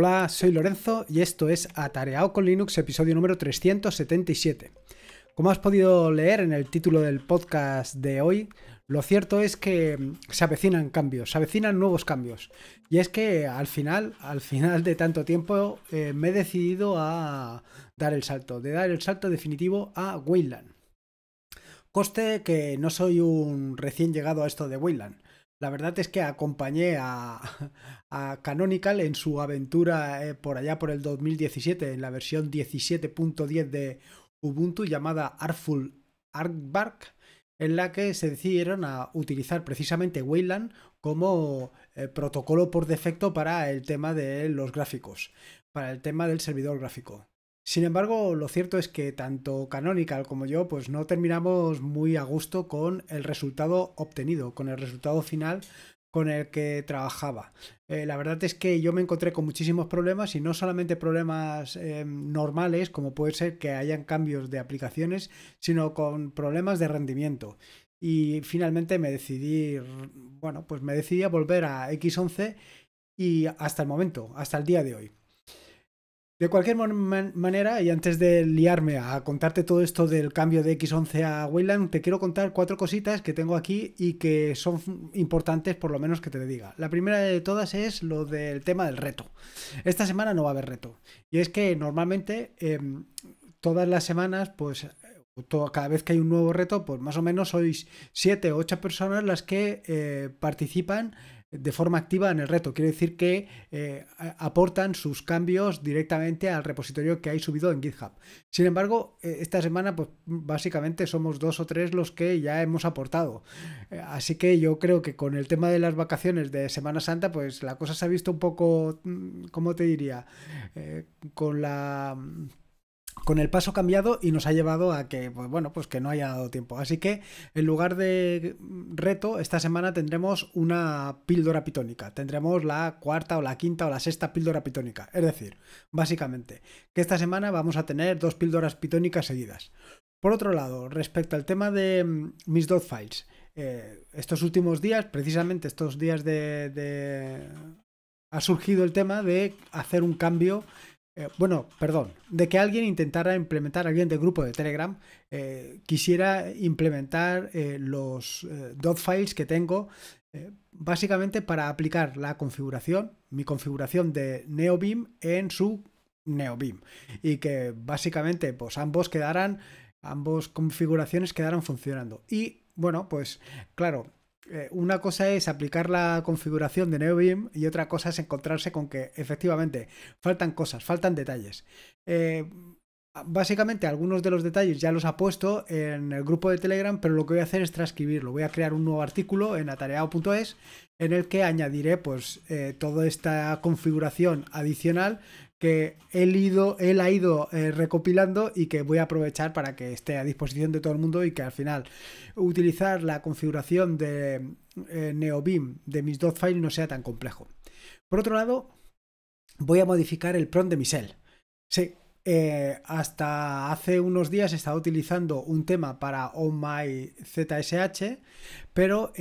Hola, soy Lorenzo y esto es Atareado con Linux, episodio número 377. Como has podido leer en el título del podcast de hoy, lo cierto es que se avecinan cambios, se avecinan nuevos cambios. Y es que al final, al final de tanto tiempo, eh, me he decidido a dar el salto, de dar el salto definitivo a Wayland. Coste que no soy un recién llegado a esto de Wayland. La verdad es que acompañé a, Canonical en su aventura eh, por allá por el 2017, en la versión 17.10 de Ubuntu llamada Artful Artbark, en la que se decidieron a utilizar precisamente Wayland como eh, protocolo por defecto para el tema de los gráficos, para el tema del servidor gráfico. Sin embargo, lo cierto es que tanto Canonical como yo pues no terminamos muy a gusto con el resultado obtenido, con el resultado final con el que trabajaba. Eh, la verdad es que yo me encontré con muchísimos problemas y no solamente problemas eh, normales, como puede ser que hayan cambios de aplicaciones, sino con problemas de rendimiento. Y finalmente me decidí, bueno, pues me decidí a volver a X11 y hasta el momento, hasta el día de hoy. De cualquier manera, y antes de liarme a contarte todo esto del cambio de X11 a Wayland, te quiero contar cuatro cositas que tengo aquí y que son importantes, por lo menos que te diga. La primera de todas es lo del tema del reto. Esta semana no va a haber reto. Y es que normalmente em, todas las semanas, pues eh, cada vez que hay un nuevo reto, pues más o menos sois siete o ocho personas las que eh, participan de forma activa en el reto. Quiere decir que eh, aportan sus cambios directamente al repositorio que hay subido en GitHub. Sin embargo, eh, esta semana, pues básicamente somos dos o tres los que ya hemos aportado. Eh, así que yo creo que con el tema de las vacaciones de Semana Santa, pues la cosa se ha visto un poco, mm, ¿cómo te diría? con la con el paso cambiado y nos ha llevado a que, pues bueno, pues que no haya dado tiempo. Así que en lugar de reto, esta semana tendremos una píldora pitónica. Tendremos la cuarta o la quinta o la sexta píldora pitónica. Es decir, básicamente, que esta semana vamos a tener dos píldoras pitónicas seguidas. Por otro lado, respecto al tema de mm, mis dot files, eh, estos últimos días, precisamente estos días de, de... ha surgido el tema de hacer un cambio eh, bueno, perdón, de que alguien intentara implementar, alguien del grupo de Telegram, eh, quisiera implementar eh, los dot files que tengo, básicamente para aplicar la configuración, mi configuración de NeoBeam en su NeoBeam. Y que básicamente, pues ambos quedaran, ambos configuraciones quedaran funcionando. Y bueno, pues claro, eh, una cosa es aplicar la configuración de NeoBeam y otra cosa es encontrarse con que efectivamente faltan cosas, faltan detalles. Eh, básicamente algunos de los detalles ya los ha puesto en el grupo de Telegram, pero lo que voy a hacer es transcribirlo. Voy a crear un nuevo artículo en atareado.es en el que añadiré pues eh, toda esta configuración adicional que él, ido, ha ido eh, recopilando y que voy a aprovechar para que esté a disposición de todo el mundo y que al final utilizar la configuración de eh, NeoBim de mis files no sea tan complejo. Por otro lado, voy a modificar el prompt de mi Sí, hasta hace unos días estaba utilizando un tema para On oh My ZSH, pero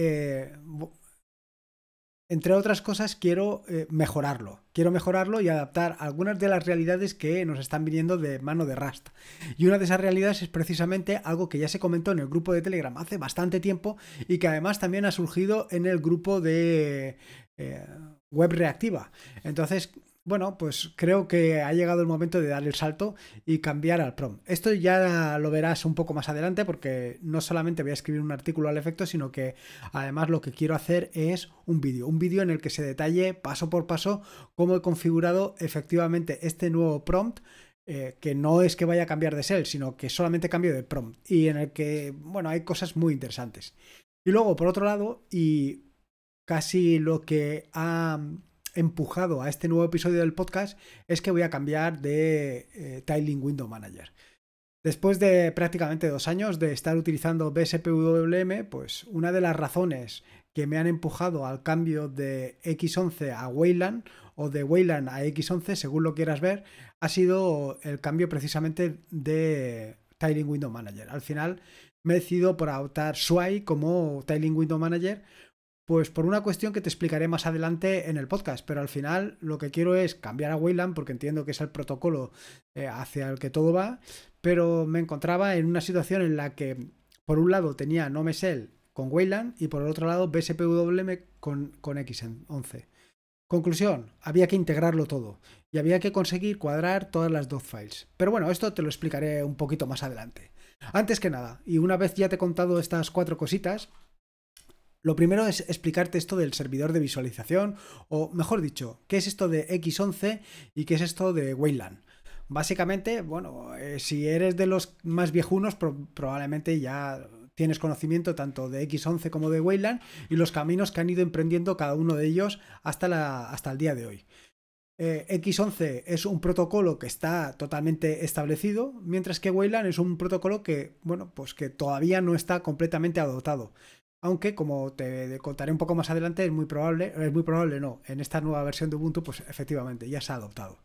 entre otras cosas, quiero eh, mejorarlo. Quiero mejorarlo y adaptar algunas de las realidades que nos están viniendo de mano de Rust. Y una de esas realidades es precisamente algo que ya se comentó en el grupo de Telegram hace bastante tiempo y que además también ha surgido en el grupo de eh, web reactiva. Entonces, bueno, pues creo que ha llegado el momento de dar el salto y cambiar al prompt. Esto ya lo verás un poco más adelante porque no solamente voy a escribir un artículo al efecto, sino que además lo que quiero hacer es un vídeo, un vídeo en el que se detalle paso por paso cómo he configurado efectivamente este nuevo prompt eh, que no es que vaya a cambiar de sell, sino que solamente cambio de prompt y en el que, bueno, hay cosas muy interesantes. Y luego, por otro lado, y casi lo que ha empujado a este nuevo episodio del podcast es que voy a cambiar de eh, Tiling Window Manager. Después de prácticamente dos años de estar utilizando BSPWM, pues una de las razones que me han empujado al cambio de X11 a Wayland o de Wayland a X11, según lo quieras ver, ha sido el cambio precisamente de Tiling Window Manager. Al final me he decidido por adoptar sway como Tiling Window Manager pues por una cuestión que te explicaré más adelante en el podcast, pero al final lo que quiero es cambiar a Wayland porque entiendo que es el protocolo eh, hacia el que todo va, pero me encontraba en una situación en la que por un lado tenía Nomesel con Wayland y por el otro lado BSPWM con, con X11. Conclusión, había que integrarlo todo y había que conseguir cuadrar todas las dos files. Pero bueno, esto te lo explicaré un poquito más adelante. Antes que nada, y una vez ya te he contado estas cuatro cositas, lo primero es explicarte esto del servidor de visualización, o mejor dicho, qué es esto de X11 y qué es esto de Wayland. Básicamente, bueno, eh, si eres de los más viejunos, probablemente ya tienes conocimiento tanto de X11 como de Wayland y los caminos que han ido emprendiendo cada uno de ellos hasta, hasta el día de hoy. Eh, X11 es un protocolo que está totalmente establecido, mientras que Wayland es un protocolo que, bueno, pues que todavía no está completamente adoptado. Aunque, como te contaré un poco más adelante, es muy probable, es muy probable no, en esta nueva versión de Ubuntu, pues efectivamente ya se ha adoptado.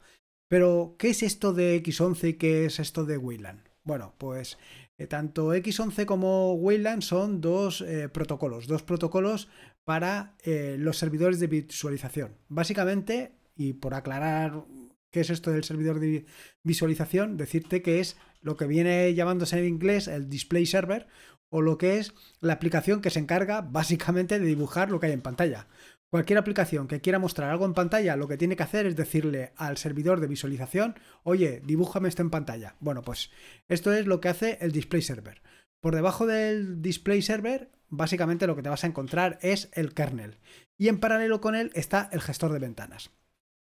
Pero, ¿qué es esto de X11 y qué es esto de Wayland? Bueno, pues eh, tanto X11 como Wayland son dos eh, protocolos, dos protocolos para eh, los servidores de visualización. Básicamente, y por aclarar qué es esto del servidor de visualización, decirte que es lo que viene llamándose en inglés el display server, o lo que es la aplicación que se encarga básicamente de dibujar lo que hay en pantalla. Cualquier aplicación que quiera mostrar algo en pantalla, lo que tiene que hacer es decirle al servidor de visualización, oye, dibújame esto en pantalla. Bueno, pues esto es lo que hace el display server. Por debajo del display server, básicamente lo que te vas a encontrar es el kernel. Y en paralelo con él está el gestor de ventanas.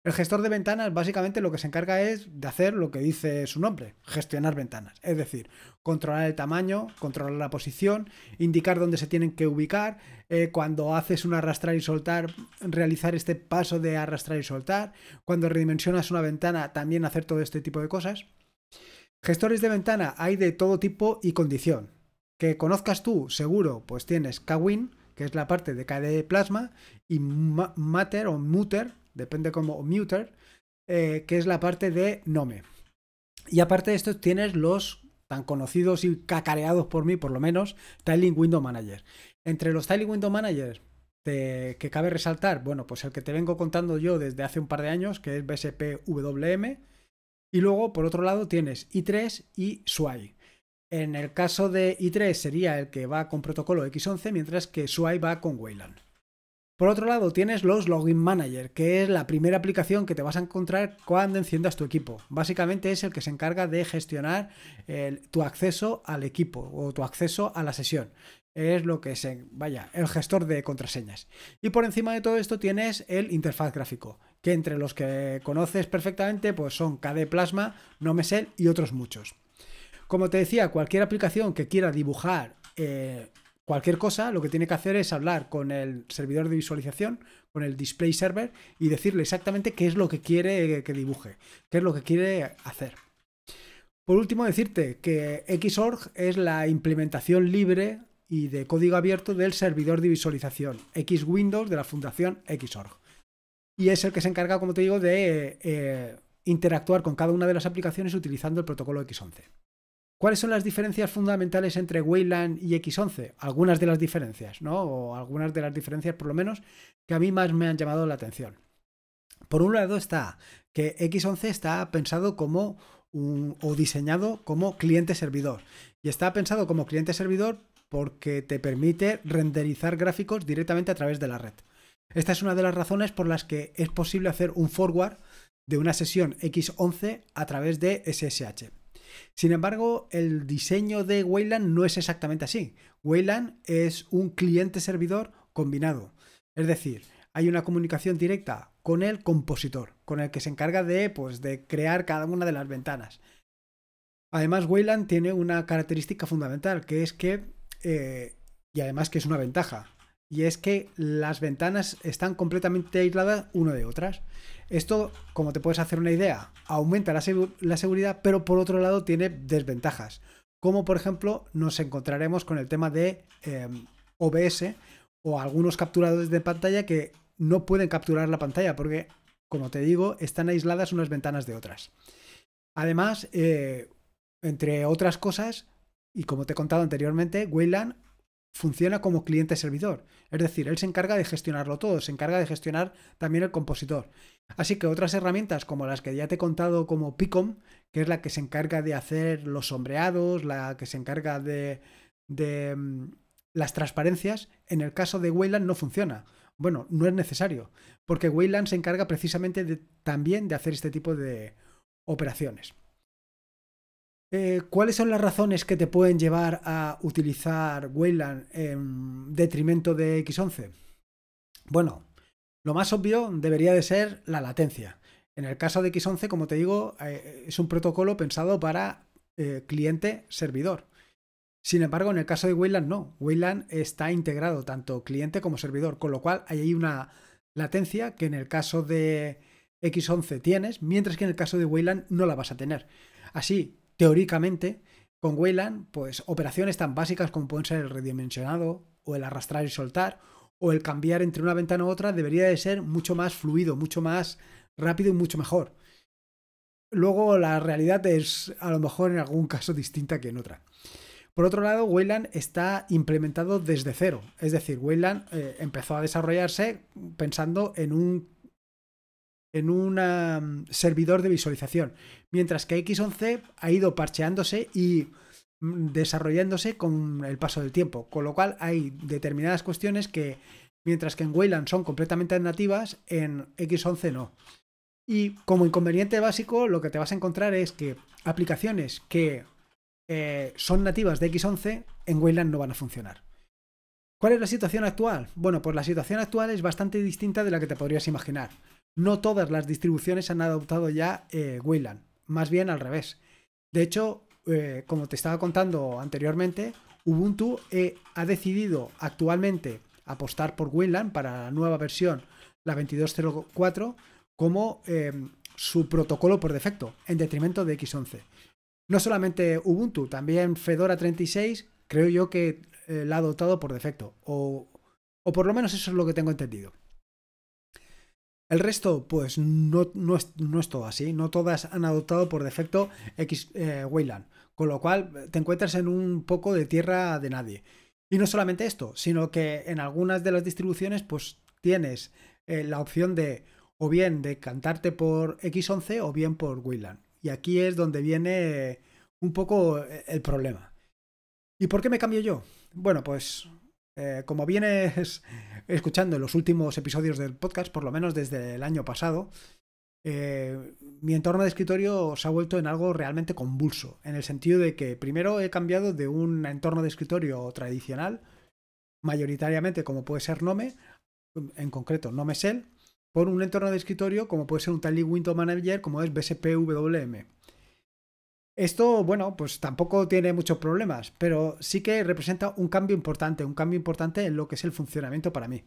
El gestor de ventanas básicamente lo que se encarga es de hacer lo que dice su nombre, gestionar ventanas. Es decir, controlar el tamaño, controlar la posición, indicar dónde se tienen que ubicar, eh, cuando haces un arrastrar y soltar, realizar este paso de arrastrar y soltar, cuando redimensionas una ventana, también hacer todo este tipo de cosas. Gestores de ventana hay de todo tipo y condición. Que conozcas tú, seguro, pues tienes Kwin, que es la parte de KDE Plasma, y MATER o Mutter, depende como muter, eh, que es la parte de Nome. Y aparte de esto tienes los tan conocidos y cacareados por mí, por lo menos, Tiling Window Manager. Entre los Tiling Window Managers que cabe resaltar, bueno, pues el que te vengo contando yo desde hace un par de años, que es BSPWM, y luego por otro lado tienes i3 y SWAI. En el caso de i3 sería el que va con protocolo X11, mientras que SWAI va con Wayland. Por otro lado, tienes los Login Manager, que es la primera aplicación que te vas a encontrar cuando enciendas tu equipo. Básicamente es el que se encarga de gestionar tu acceso al equipo o tu acceso a la sesión. Es lo que se, vaya, el gestor de contraseñas. Y por encima de todo esto tienes el interfaz gráfico, que entre los que conoces perfectamente pues son KD Plasma, Nomesel y otros muchos. Como te decía, cualquier aplicación que quiera dibujar eh, cualquier cosa, lo que tiene que hacer es hablar con el servidor de visualización, con el display server, y decirle exactamente qué es lo que quiere que dibuje, qué es lo que quiere hacer. Por último, decirte que Xorg es la implementación libre y de código abierto del servidor de visualización Xwindows de la fundación Xorg. Y es el que se encarga, como te digo, de eh, interactuar con cada una de las aplicaciones utilizando el protocolo X11. ¿Cuáles son las diferencias fundamentales entre Wayland y X11? Algunas de las diferencias, ¿no? O algunas de las diferencias, por lo menos, que a mí más me han llamado la atención. Por un lado está que X11 está pensado como un, o diseñado como cliente-servidor. Y está pensado como cliente-servidor porque te permite renderizar gráficos directamente a través de la red. Esta es una de las razones por las que es posible hacer un forward de una sesión X11 a través de SSH. Sin embargo, el diseño de Wayland no es exactamente así. Wayland es un cliente-servidor combinado. Es decir, hay una comunicación directa con el compositor, con el que se encarga de, pues, crear cada una de las ventanas. Además, Wayland tiene una característica fundamental, que es que, eh, y además que es una ventaja, y es que las ventanas están completamente aisladas una de otras. Esto, como te puedes hacer una idea, aumenta la, seguridad, pero por otro lado tiene desventajas. Como por ejemplo nos encontraremos con el tema de em, OBS o algunos capturadores de pantalla que no pueden capturar la pantalla porque, como te digo, están aisladas unas ventanas de otras. Además, eh, entre otras cosas, y como te he contado anteriormente, Wayland funciona como cliente-servidor. Es decir, él se encarga de gestionarlo todo, se encarga de gestionar también el compositor. Así que otras herramientas como las que ya te he contado como Picom, que es la que se encarga de hacer los sombreados, la que se encarga de, mm, las transparencias, en el caso de Wayland no funciona. Bueno, no es necesario, porque Wayland se encarga precisamente también de hacer este tipo de operaciones. Eh, ¿cuáles son las razones que te pueden llevar a utilizar Wayland en detrimento de X11? Bueno, lo más obvio debería de ser la latencia. En el caso de X11, como te digo, eh, es un protocolo pensado para eh, cliente-servidor. Sin embargo, en el caso de Wayland no. Wayland está integrado tanto cliente como servidor, con lo cual hay ahí una latencia que en el caso de X11 tienes, mientras que en el caso de Wayland no la vas a tener. Así teóricamente, con Wayland, pues operaciones tan básicas como pueden ser el redimensionado o el arrastrar y soltar o el cambiar entre una ventana u otra debería de ser mucho más fluido, mucho más rápido y mucho mejor. Luego la realidad es a lo mejor en algún caso distinta que en otra. Por otro lado, Wayland está implementado desde cero. Es decir, Wayland eh, empezó a desarrollarse pensando en un en un mm, servidor de visualización mientras que X11 ha ido parcheándose y mm, desarrollándose con el paso del tiempo, con lo cual hay determinadas cuestiones que mientras que en Wayland son completamente nativas, en X11 no. Y como inconveniente básico, lo que te vas a encontrar es que aplicaciones que eh, son nativas de X11 en Wayland no van a funcionar. ¿Cuál es la situación actual? Bueno, pues la situación actual es bastante distinta de la que te podrías imaginar. No todas las distribuciones han adoptado ya eh, Wayland más bien al revés. De hecho, eh, como te estaba contando anteriormente, Ubuntu eh, ha decidido actualmente apostar por Winland para la nueva versión, la 22.04, como em, su protocolo por defecto, en detrimento de X11. No solamente Ubuntu, también Fedora 36, creo yo que eh, la ha adoptado por defecto, o por lo menos eso es lo que tengo entendido. El resto, pues no, es, no, es, todo así, no todas han adoptado por defecto X eh, Wayland, con lo cual te encuentras en un poco de tierra de nadie. Y no solamente esto, sino que en algunas de las distribuciones, pues tienes eh, la opción de o bien de cantarte por X11 o bien por Wayland. Y aquí es donde viene un poco eh, el problema. ¿Y por qué me cambio yo? Bueno, pues eh, como vienes escuchando en los últimos episodios del podcast, por lo menos desde el año pasado, eh, mi entorno de escritorio se ha vuelto en algo realmente convulso, en el sentido de que primero he cambiado de un entorno de escritorio tradicional, mayoritariamente como puede ser Nome, en concreto Nome Shell, por un entorno de escritorio como puede ser un Tally Window Manager como es BSPWM. Esto, bueno, pues tampoco tiene muchos problemas, pero sí que representa un cambio importante, un cambio importante en lo que es el funcionamiento para mí.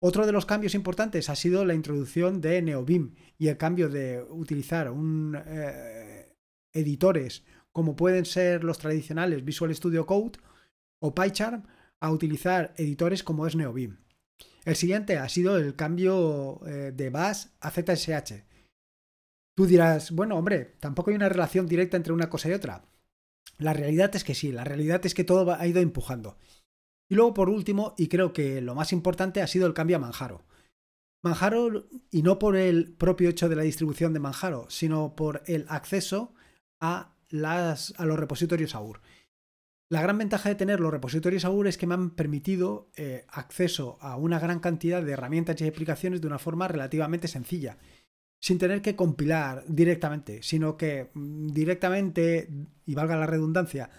Otro de los cambios importantes ha sido la introducción de NeoBeam y el cambio de utilizar un, eh, editores como pueden ser los tradicionales Visual Studio Code o PyCharm a utilizar editores como es NeoBeam. El siguiente ha sido el cambio eh, de BAS a ZSH. Tú dirás, bueno, hombre, tampoco hay una relación directa entre una cosa y otra. La realidad es que sí, la realidad es que todo ha ido empujando. Y luego, por último, y creo que lo más importante ha sido el cambio a Manjaro. Manjaro, y no por el propio hecho de la distribución de Manjaro, sino por el acceso a, a los repositorios AUR. La gran ventaja de tener los repositorios AUR es que me han permitido eh, acceso a una gran cantidad de herramientas y aplicaciones de una forma relativamente sencilla sin tener que compilar directamente, sino que mm, directamente, y valga la redundancia,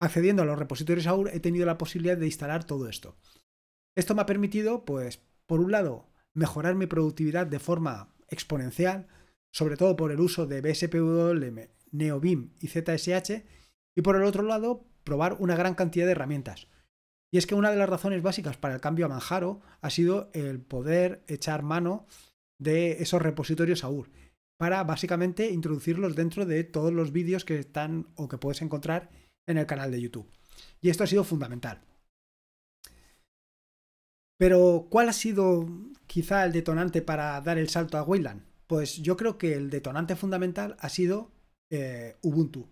accediendo a los repositorios AUR he tenido la posibilidad de instalar todo esto. Esto me ha permitido, pues, por un lado, mejorar mi productividad de forma exponencial, sobre todo por el uso de BSPWM, NeoBIM y ZSH, y por el otro lado, probar una gran cantidad de herramientas. Y es que una de las razones básicas para el cambio a Manjaro ha sido el poder echar mano de esos repositorios AUR para básicamente introducirlos dentro de todos los vídeos que están o que puedes encontrar en el canal de YouTube. Y esto ha sido fundamental. Pero, ¿cuál ha sido quizá el detonante para dar el salto a Wayland? Pues yo creo que el detonante fundamental ha sido eh, Ubuntu.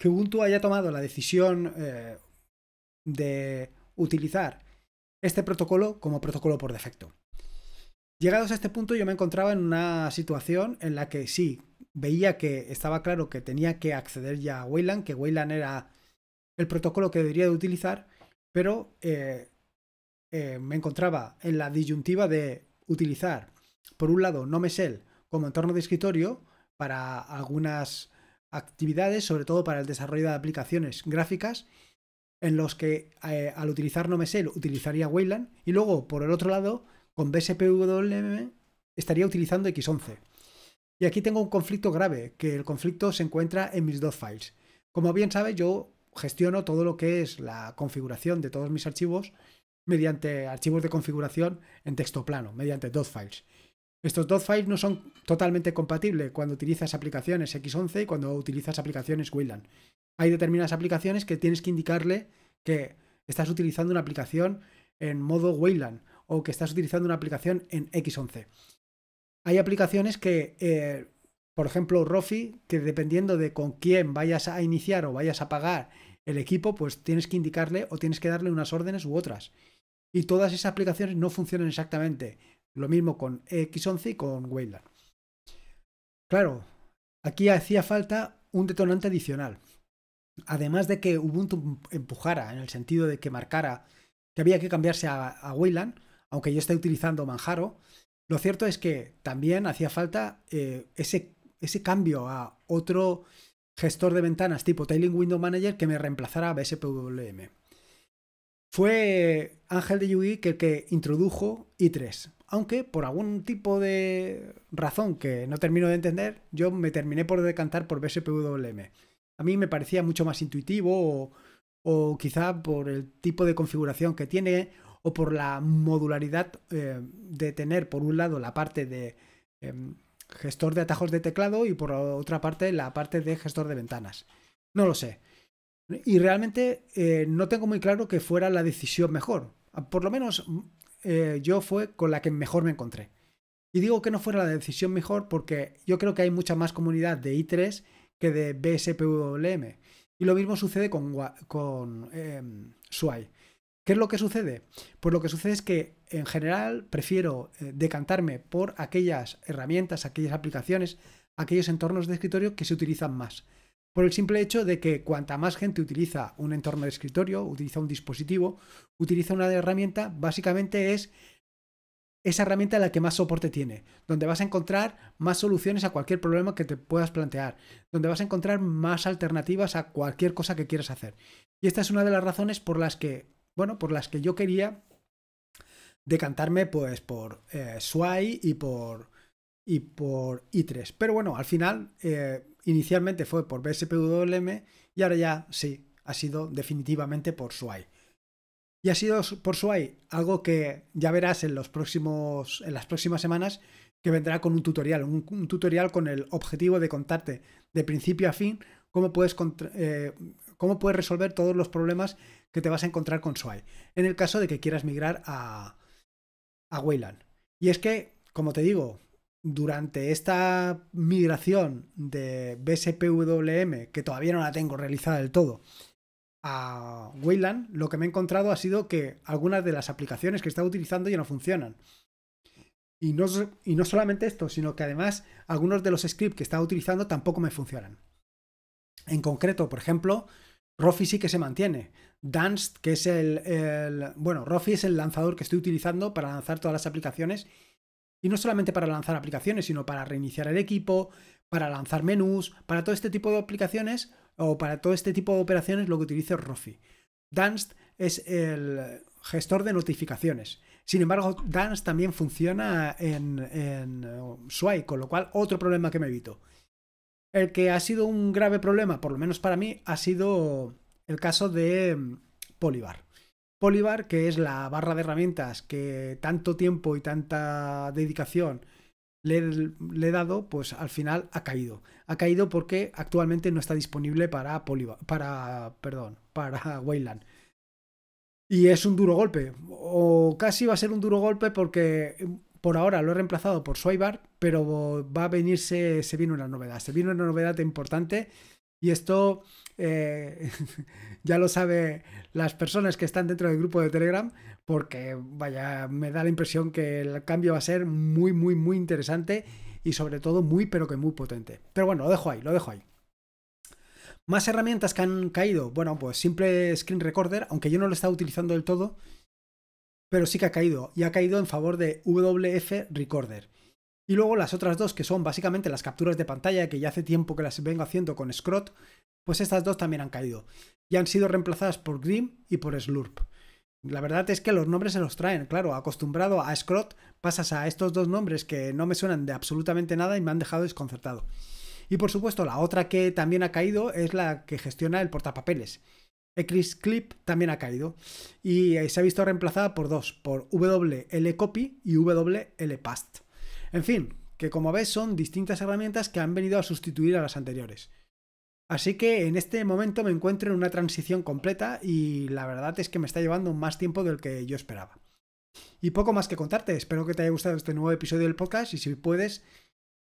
Que Ubuntu haya tomado la decisión eh, de utilizar este protocolo como protocolo por defecto. Llegados a este punto yo me encontraba en una situación en la que sí, veía que estaba claro que tenía que acceder ya a Wayland, que Wayland era el protocolo que debería de utilizar, pero eh, eh, me encontraba en la disyuntiva de utilizar, por un lado, NoMesel como entorno de escritorio para algunas actividades, sobre todo para el desarrollo de aplicaciones gráficas, en los que eh, al utilizar NoMesel utilizaría Wayland, y luego, por el otro lado, con BSPWM estaría utilizando X11. Y aquí tengo un conflicto grave, que el conflicto se encuentra en mis dos files. Como bien sabes, yo gestiono todo lo que es la configuración de todos mis archivos mediante archivos de configuración en texto plano, mediante dos files. Estos dos files no son totalmente compatibles cuando utilizas aplicaciones X11 y cuando utilizas aplicaciones Wayland. Hay determinadas aplicaciones que tienes que indicarle que estás utilizando una aplicación en modo Wayland, o que estás utilizando una aplicación en X11. Hay aplicaciones que, eh, por ejemplo, Rofi, que dependiendo de con quién vayas a iniciar o vayas a pagar el equipo, pues tienes que indicarle o tienes que darle unas órdenes u otras. Y todas esas aplicaciones no funcionan exactamente. Lo mismo con X11 y con Wayland. Claro, aquí hacía falta un detonante adicional. Además de que Ubuntu empujara en el sentido de que marcara que había que cambiarse a Wayland, aunque yo esté utilizando Manjaro, lo cierto es que también hacía falta eh, ese, ese cambio a otro gestor de ventanas tipo Tailing Window Manager que me reemplazara a BSPWM. Fue Ángel de Yugi que, que introdujo i3, aunque por algún tipo de razón que no termino de entender, yo me terminé por decantar por BSPWM. A mí me parecía mucho más intuitivo o, o quizá por el tipo de configuración que tiene o por la modularidad eh, de tener por un lado la parte de em, gestor de atajos de teclado y por otra parte la parte de gestor de ventanas. No lo sé. Y realmente eh, no tengo muy claro que fuera la decisión mejor. Ah, por lo menos mm, eh, yo fue con la que mejor me encontré. Y digo que no fuera la decisión mejor porque yo creo que hay mucha más comunidad de i3 que de BSPWM. Y lo mismo sucede con, con em, ¿Qué es lo que sucede? Pues lo que sucede es que en general prefiero eh, decantarme por aquellas herramientas, aquellas aplicaciones, aquellos entornos de escritorio que se utilizan más. Por el simple hecho de que cuanta más gente utiliza un entorno de escritorio, utiliza un dispositivo, utiliza una herramienta, básicamente es esa herramienta la que más soporte tiene, donde vas a encontrar más soluciones a cualquier problema que te puedas plantear, donde vas a encontrar más alternativas a cualquier cosa que quieras hacer. Y esta es una de las razones por las que bueno, por las que yo quería decantarme pues por eh, Swai y por y por i3. Pero bueno, al final eh, inicialmente fue por BSPWM y ahora ya sí, ha sido definitivamente por Swai. Y ha sido por Swai algo que ya verás en los próximos en las próximas semanas que vendrá con un tutorial, un, tutorial con el objetivo de contarte de principio a fin cómo puedes, eh, cómo puedes resolver todos los problemas que te vas a encontrar con Sway, en el caso de que quieras migrar a, Wayland. Y es que, como te digo, durante esta migración de BSPWM, que todavía no la tengo realizada del todo, a Wayland, lo que me he encontrado ha sido que algunas de las aplicaciones que estaba utilizando ya no funcionan. Y no, y no solamente esto, sino que además algunos de los scripts que estaba utilizando tampoco me funcionan. En concreto, por ejemplo, Rofi sí que se mantiene. Danst, que es el, Bueno, Rofi es el lanzador que estoy utilizando para lanzar todas las aplicaciones. Y no solamente para lanzar aplicaciones, sino para reiniciar el equipo, para lanzar menús, para todo este tipo de aplicaciones o para todo este tipo de operaciones lo que utilizo es Rofi. Danst es el gestor de notificaciones. Sin embargo, dance también funciona en, en eh, con lo cual otro problema que me evito. El que ha sido un grave problema, por lo menos para mí, ha sido el caso de mm, Polybar. Polybar, que es la barra de herramientas que tanto tiempo y tanta dedicación le, he dado, pues al final ha caído. Ha caído porque actualmente no está disponible para para, perdón, para Wayland. Y es un duro golpe, o casi va a ser un duro golpe porque por ahora lo he reemplazado por Swaybar, pero va a venirse, se viene una novedad, se viene una novedad importante y esto eh, ya lo sabe las personas que están dentro del grupo de Telegram, porque vaya, me da la impresión que el cambio va a ser muy, muy, muy interesante y sobre todo muy, pero que muy potente. Pero bueno, lo dejo ahí, lo dejo ahí. Más herramientas que han caído. Bueno, pues simple screen recorder, aunque yo no lo estaba utilizando del todo pero sí que ha caído, y ha caído en favor de WF Recorder. Y luego las otras dos, que son básicamente las capturas de pantalla, que ya hace tiempo que las vengo haciendo con Scrot, pues estas dos también han caído. Y han sido reemplazadas por Grim y por Slurp. La verdad es que los nombres se los traen, claro, acostumbrado a Scrot, pasas a estos dos nombres que no me suenan de absolutamente nada y me han dejado desconcertado. Y por supuesto, la otra que también ha caído es la que gestiona el portapapeles, Clip también ha caído y eh, se ha visto reemplazada por dos, por WLCopy y past En fin, que como ves son distintas herramientas que han venido a sustituir a las anteriores. Así que en este momento me encuentro en una transición completa y la verdad es que me está llevando más tiempo del que yo esperaba. Y poco más que contarte, espero que te haya gustado este nuevo episodio del podcast y si puedes,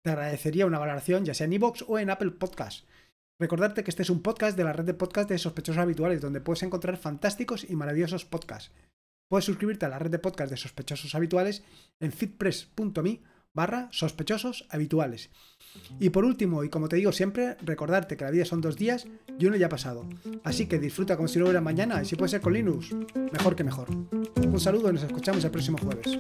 te agradecería una valoración ya sea en iVoox o en Apple Podcast. Recordarte que este es un podcast de la red de podcast de sospechosos habituales, donde puedes encontrar fantásticos y maravillosos podcasts. Puedes suscribirte a la red de podcast de sospechosos habituales en fitpress.me barra sospechosos habituales. Y por último, y como te digo siempre, recordarte que la vida son dos días y uno ya ha pasado. Así que disfruta como si no hubiera mañana y si puede ser con Linux, mejor que mejor. Un saludo y nos escuchamos el próximo jueves.